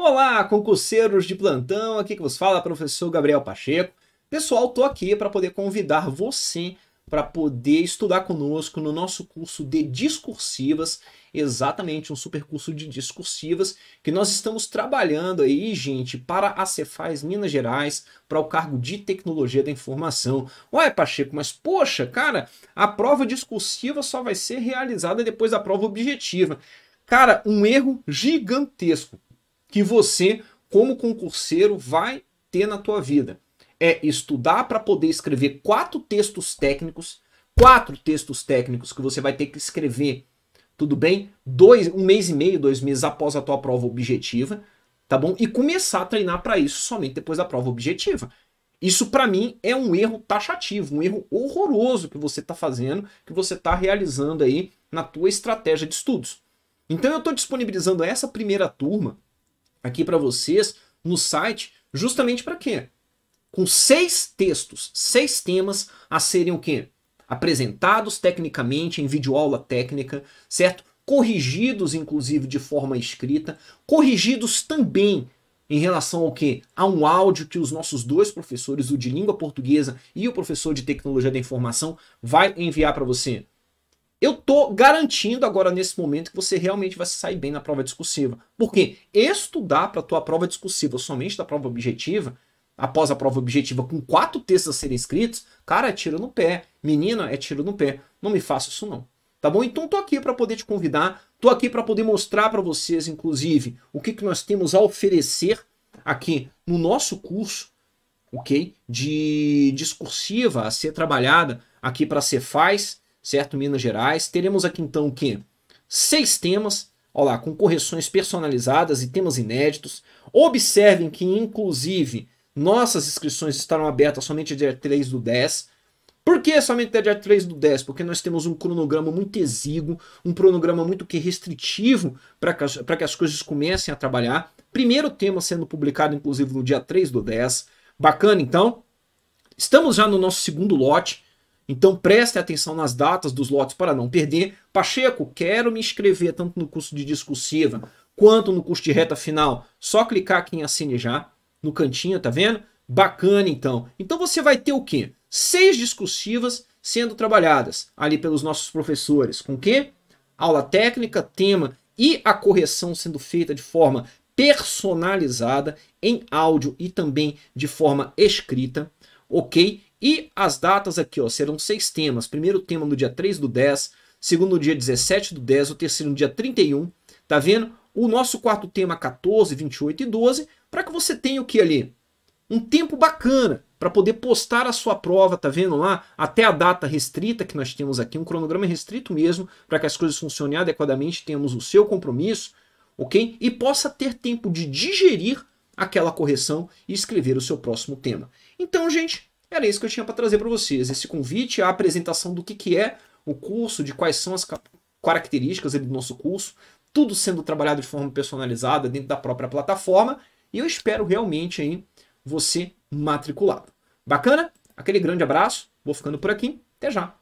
Olá, concurseiros de plantão, aqui que vos fala professor Gabriel Pacheco. Pessoal, estou aqui para poder convidar você para poder estudar conosco no nosso curso de discursivas, exatamente um super curso de discursivas que nós estamos trabalhando aí, gente, para a Cefaz Minas Gerais, para o cargo de Tecnologia da Informação. Ué, Pacheco, mas poxa, cara, a prova discursiva só vai ser realizada depois da prova objetiva. Cara, um erro gigantesco que você, como concurseiro, vai ter na tua vida. É estudar para poder escrever quatro textos técnicos, quatro textos técnicos que você vai ter que escrever, tudo bem? Dois, um mês e meio, dois meses após a tua prova objetiva, tá bom? E começar a treinar para isso somente depois da prova objetiva. Isso para mim é um erro taxativo, um erro horroroso que você está fazendo, que você está realizando aí na tua estratégia de estudos. Então eu estou disponibilizando essa primeira turma aqui para vocês no site, justamente para quê? Com seis textos, seis temas a serem o quê? Apresentados tecnicamente em videoaula técnica, certo? Corrigidos, inclusive, de forma escrita, corrigidos também em relação ao que? A um áudio que os nossos dois professores, o de língua portuguesa e o professor de tecnologia da informação, vai enviar para você eu tô garantindo agora nesse momento que você realmente vai se sair bem na prova discursiva. Porque estudar para a tua prova discursiva somente da prova objetiva, após a prova objetiva com quatro textos a serem escritos, cara, é tiro no pé. Menina, é tiro no pé. Não me faça isso não. Tá bom? Então tô aqui para poder te convidar, tô aqui para poder mostrar para vocês inclusive o que que nós temos a oferecer aqui no nosso curso, OK? De discursiva a ser trabalhada aqui para Cefaz certo? Minas Gerais. Teremos aqui então o quê? Seis temas, olha lá, com correções personalizadas e temas inéditos. Observem que, inclusive, nossas inscrições estarão abertas somente dia 3 do 10. Por que somente até dia 3 do 10? Porque nós temos um cronograma muito exíguo, um cronograma muito que restritivo para que, que, as coisas comecem a trabalhar. Primeiro tema sendo publicado, inclusive, no dia 3 do 10. Bacana, então. Estamos já no nosso segundo lote. Então prestem atenção nas datas dos lotes para não perder. Pacheco, quero me inscrever tanto no curso de discursiva quanto no curso de reta final. Só clicar aqui em assine já, no cantinho, tá vendo? Bacana então. Então você vai ter o quê? Seis discursivas sendo trabalhadas ali pelos nossos professores. Com que? Aula técnica, tema e a correção sendo feita de forma personalizada em áudio e também de forma escrita, ok? E as datas aqui, ó, serão seis temas. Primeiro tema no dia 3 do 10, segundo dia 17 do 10, o terceiro no dia 31, tá vendo? O nosso quarto tema 14, 28 e 12, para que você tenha o que ali? Um tempo bacana para poder postar a sua prova, tá vendo lá? Até a data restrita que nós temos aqui, um cronograma restrito mesmo, para que as coisas funcionem adequadamente, temos o seu compromisso, ok? E possa ter tempo de digerir aquela correção e escrever o seu próximo tema. Então, gente, era isso que eu tinha para trazer para vocês. Esse convite, a apresentação do que, que é o curso, de quais são as características do nosso curso, tudo sendo trabalhado de forma personalizada dentro da própria plataforma. E eu espero realmente aí você matriculado. Bacana? Aquele grande abraço, vou ficando por aqui. Até já!